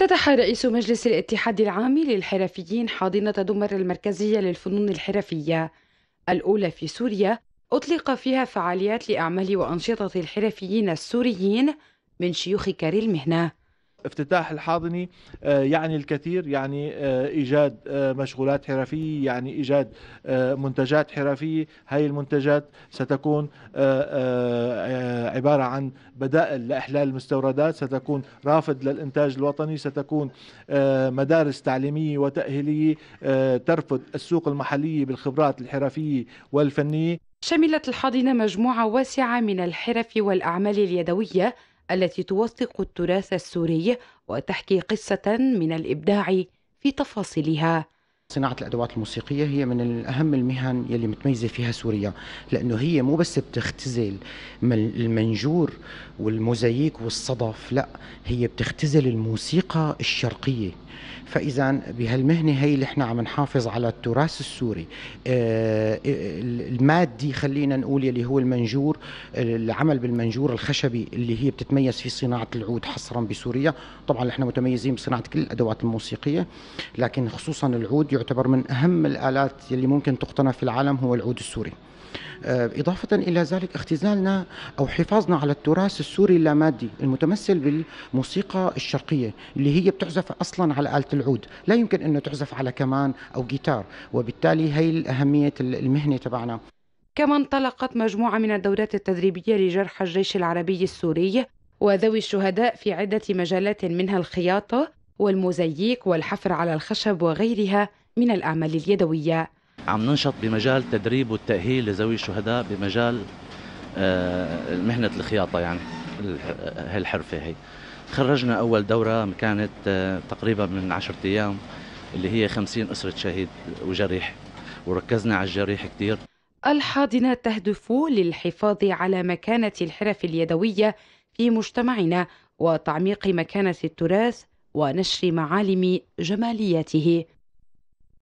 افتتح رئيس مجلس الاتحاد العام للحرفيين حاضنة دمر المركزية للفنون الحرفية الأولى في سوريا أطلق فيها فعاليات لأعمال وأنشطة الحرفيين السوريين من شيوخ كاري المهنة افتتاح الحاضنة آه، يعني الكثير يعني آه، إيجاد آه، مشغولات حرفية يعني إيجاد منتجات حرفية هاي المنتجات ستكون عبارة عن بدائل لإحلال المستوردات ستكون رافد للإنتاج الوطني ستكون مدارس تعليمية وتأهيلية ترفض السوق المحلية بالخبرات الحرفية والفنية شملت الحاضنة مجموعة واسعة من الحرف والأعمال اليدوية التي توثق التراث السوري وتحكي قصة من الإبداع في تفاصيلها صناعة الأدوات الموسيقية هي من أهم المهن يلي متميزة فيها سوريا لأنه هي مو بس بتختزل المنجور والموزاييك والصدف لا هي بتختزل الموسيقى الشرقية فاذا بهالمهنه هي اللي احنا عم نحافظ على التراث السوري آه، آه، المادي خلينا نقول اللي هو المنجور العمل بالمنجور الخشبي اللي هي بتتميز في صناعه العود حصرا بسوريا طبعا احنا متميزين بصناعه كل الادوات الموسيقيه لكن خصوصا العود يعتبر من اهم الالات اللي ممكن تقتنى في العالم هو العود السوري آه، إضافة إلى ذلك اختزالنا أو حفاظنا على التراث السوري اللامادي المتمثل بالموسيقى الشرقية اللي هي بتعزف أصلا على آلة العود لا يمكن أنه تعزف على كمان أو جيتار وبالتالي هي أهمية المهنة تبعنا كما انطلقت مجموعة من الدورات التدريبية لجرحى الجيش العربي السوري وذوي الشهداء في عدة مجالات منها الخياطة والموزيك والحفر على الخشب وغيرها من الأعمال اليدوية عم ننشط بمجال تدريب والتأهيل لذوي الشهداء بمجال آه، مهنة الخياطة يعني هالحرفة هي خرجنا أول دورة كانت آه، تقريبا من عشرة أيام اللي هي خمسين أسرة شهيد وجريح وركزنا على الجريح كتير الحاضنة تهدف للحفاظ على مكانة الحرف اليدوية في مجتمعنا وتعميق مكانة التراث ونشر معالم جمالياته